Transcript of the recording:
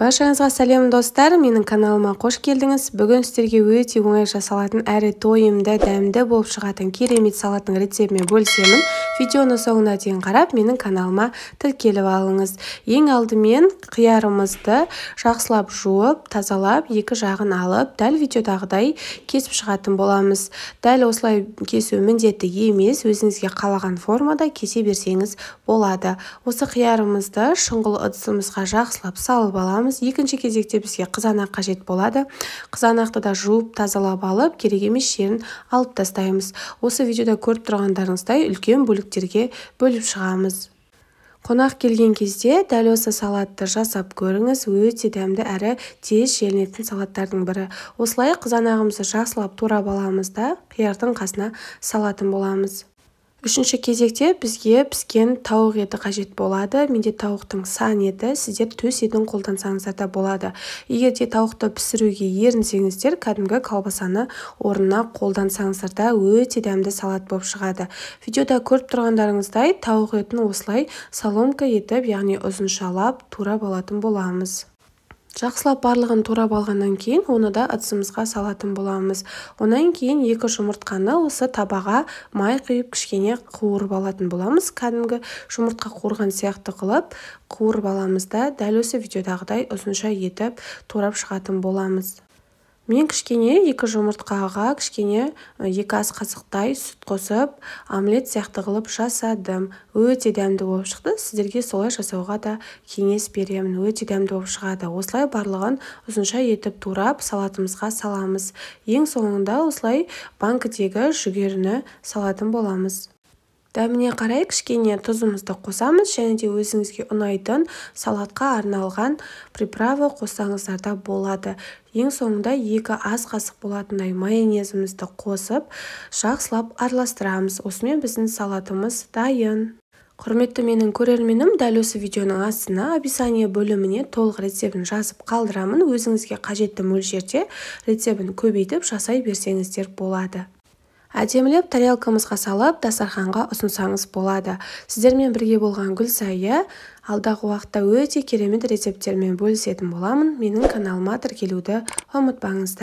баршаңызға сәлем достар менің каналыма қош келдіңіз бүгін сіздерге өте оңай жасалатын әрі тойымды дәмді болып шығатын керемет салаттың рецептімен бөлісемін видеоны соңына дейін қарап менің каналыма тіркеліп алыңыз ең алдымен қиярымызды жақсылап жуып тазалап екі жағын алып дәл видеодағыдай кесіп шығатын боламыз дәл осылай кесу міндетті емес өзіңізге қалаған формада кесе берсеңіз болады осы қиярымызды шұңғыл ыдысымызға жақсылап салып аламыз екінші кезекте бізге қызанақ қажет болады қызанақты да жуып тазалап алып керек емес жерін алып тастаймыз осы видеода көріп тұрғандарыңыздай үлкен бөлік бөліктерге бөліп шығамыз қонақ келген кезде дәл осы салатты жасап көріңіз өте дәмді әрі тез желінетін салаттардың бірі осылай қызанағымызды жақсылап турап аламыз да қиярдың қасына салатын боламыз үшінші кезекте бізге піскен тауық еті қажет болады менде тауықтың сан еті сіздер төс етін қолдансаңыздар да болады егер де тауықты пісіруге ерінсеңіздер кәдімгі колбасаны орнына қолдансаңыздар да өте дәмді салат болып шығады видеода көріп тұрғандарыңыздай тауық етін осылай соломка етіп яғни ұзыншалап тура болатын боламыз жақсылап барлығын турап алғаннан кейін оны да ыдысымызға салатын боламыз онан кейін екі жұмыртқаны осы табаға май құйып кішкене қуырып алатын боламыз кәдімгі жұмыртқа қуырған сияқты қылып қуырып аламыз да дәл осы видеодағыдай ұзынша етіп турап шығатын боламыз мен кішкене екі жұмыртқаға кішкене екі ас қасықтай сүт қосып омлет сияқты қылып жасадым өте дәмді болып шықты сіздерге солай жасауға да кеңес беремін өте дәмді болып шығады осылай барлығын ұзынша етіп турап салатымызға саламыз ең соңында осылай банкідегі жүгеріні салатын боламыз дәміне қарай кішкене тұзымызды қосамыз және де өзіңізге ұнайтын салатқа арналған приправа қоссаңыздар да болады ең соңында екі аз қасық болатындай майонезімізді қосып жақсылап араластырамыз осымен біздің салатымыз дайын құрметті менің көрерменім дәл осы видеоның астына описание бөліміне толық рецептін жазып қалдырамын өзіңізге қажетті мөлшерде рецептін көбейтіп жасай берсеңіздер болады әдемілеп тарелкамызға салып дастарханға ұсынсаңыз болады сіздермен бірге болған гүлсая алдағы уақытта өте керемет рецептермен бөлісетін боламын менің каналыма тіркелуді ұмытпаңыздар